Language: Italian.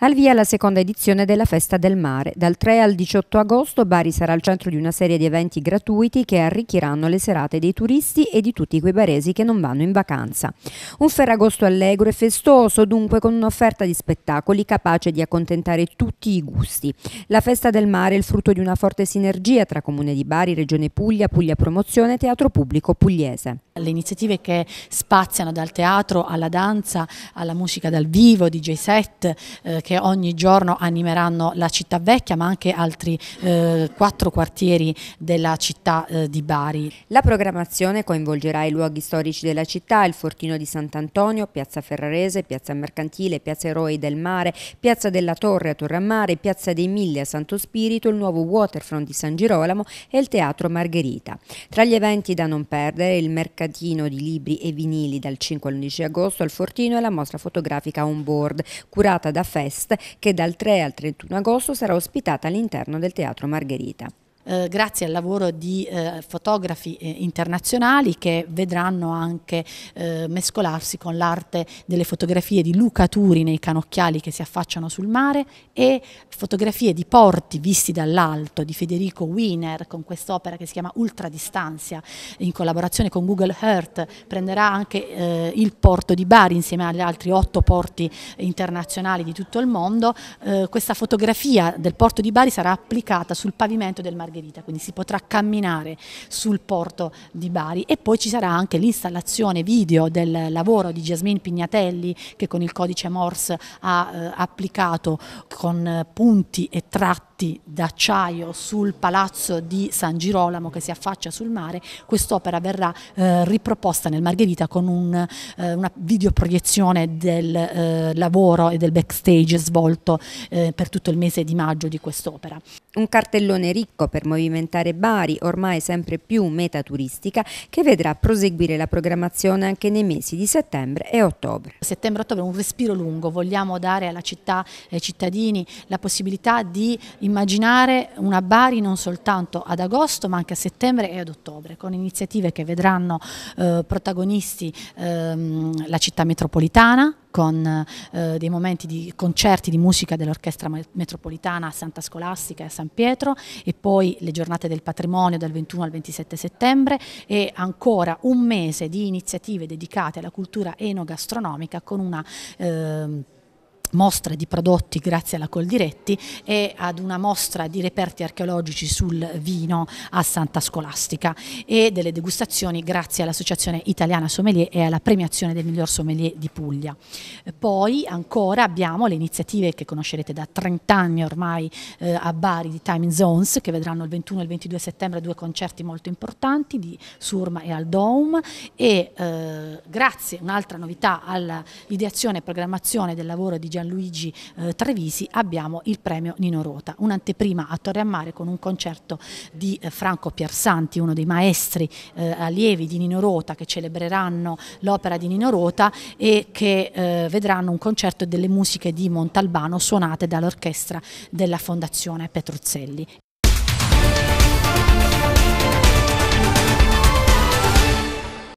Al via la seconda edizione della Festa del Mare. Dal 3 al 18 agosto Bari sarà al centro di una serie di eventi gratuiti che arricchiranno le serate dei turisti e di tutti quei baresi che non vanno in vacanza. Un ferragosto allegro e festoso, dunque con un'offerta di spettacoli capace di accontentare tutti i gusti. La Festa del Mare è il frutto di una forte sinergia tra Comune di Bari, Regione Puglia, Puglia Promozione e Teatro Pubblico Pugliese. Le iniziative che spaziano dal teatro alla danza, alla musica dal vivo, DJ set, eh, che ogni giorno animeranno la città vecchia ma anche altri eh, quattro quartieri della città eh, di Bari. La programmazione coinvolgerà i luoghi storici della città, il Fortino di Sant'Antonio, Piazza Ferrarese, Piazza Mercantile, Piazza Eroi del Mare, Piazza della Torre a Torramare, Piazza dei Mille a Santo Spirito, il nuovo Waterfront di San Girolamo e il Teatro Margherita. Tra gli eventi da non perdere il mercantile mercatino di libri e vinili dal 5 all'11 agosto al Fortino e la mostra fotografica On Board, curata da Fest, che dal 3 al 31 agosto sarà ospitata all'interno del Teatro Margherita. Eh, grazie al lavoro di eh, fotografi eh, internazionali che vedranno anche eh, mescolarsi con l'arte delle fotografie di Luca Turi nei canocchiali che si affacciano sul mare e fotografie di porti visti dall'alto di Federico Wiener con quest'opera che si chiama Ultradistanzia in collaborazione con Google Earth prenderà anche eh, il porto di Bari insieme agli altri otto porti internazionali di tutto il mondo questa fotografia del porto di Bari sarà applicata sul pavimento del Margherita Margherita, quindi si potrà camminare sul porto di Bari e poi ci sarà anche l'installazione video del lavoro di Jasmine Pignatelli che con il codice Morse ha eh, applicato con eh, punti e tratti fatti d'acciaio sul palazzo di San Girolamo che si affaccia sul mare, quest'opera verrà eh, riproposta nel Margherita con un, eh, una videoproiezione del eh, lavoro e del backstage svolto eh, per tutto il mese di maggio di quest'opera. Un cartellone ricco per movimentare Bari, ormai sempre più meta turistica, che vedrà proseguire la programmazione anche nei mesi di settembre e ottobre. Settembre-ottobre è un respiro lungo, vogliamo dare alla città ai cittadini la possibilità di immaginare una Bari non soltanto ad agosto ma anche a settembre e ad ottobre con iniziative che vedranno eh, protagonisti ehm, la città metropolitana con eh, dei momenti di concerti di musica dell'Orchestra Metropolitana a Santa Scolastica e a San Pietro e poi le giornate del patrimonio dal 21 al 27 settembre e ancora un mese di iniziative dedicate alla cultura enogastronomica con una eh, mostre di prodotti grazie alla Coldiretti e ad una mostra di reperti archeologici sul vino a Santa Scolastica e delle degustazioni grazie all'Associazione Italiana Sommelier e alla premiazione del miglior sommelier di Puglia. Poi ancora abbiamo le iniziative che conoscerete da 30 anni ormai eh, a Bari di Time Zones che vedranno il 21 e il 22 settembre due concerti molto importanti di Surma e al e eh, grazie un'altra novità all'ideazione e programmazione del lavoro di Gianluigi eh, Trevisi abbiamo il premio Nino Rota, un'anteprima a Torre a Mare con un concerto di eh, Franco Piersanti, uno dei maestri eh, allievi di Nino Rota che celebreranno l'opera di Nino Rota e che eh, vedranno un concerto delle musiche di Montalbano suonate dall'orchestra della Fondazione Petruzzelli.